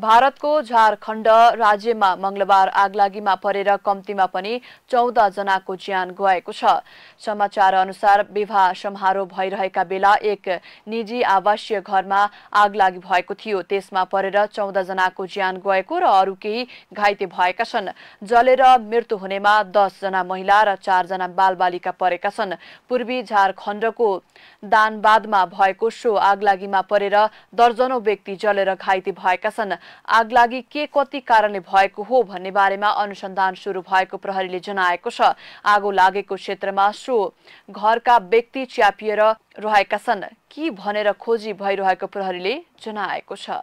भारतको झारखण्ड राज्यमा मंगलबार आगलागीमा परेर कम्तीमा पनि चौध जनाको ज्यान गएको छ समाचार अनुसार विवाह समारोह भइरहेका बेला एक निजी आवासीय घरमा आगलागी भएको थियो त्यसमा परेर चौध जनाको ज्यान गएको र अरू केही घाइते भएका छन् जलेर मृत्यु हुनेमा दसजना महिला र चारजना बालबालिका परेका छन् पूर्वी झारखण्डको दानबादमा भएको सो आगलागीमा परेर दर्जनौ व्यक्ति जलेर घाइते भएका छन् आगलागी के कति कारणले भएको हो भन्ने बारेमा अनुसन्धान सुरु भएको प्रहरीले जनाएको छ आगो लागेको क्षेत्रमा सो घरका व्यक्ति च्यापिएर रहेका छन् कि भनेर खोजी भइरहेको प्रहरीले जनाएको छ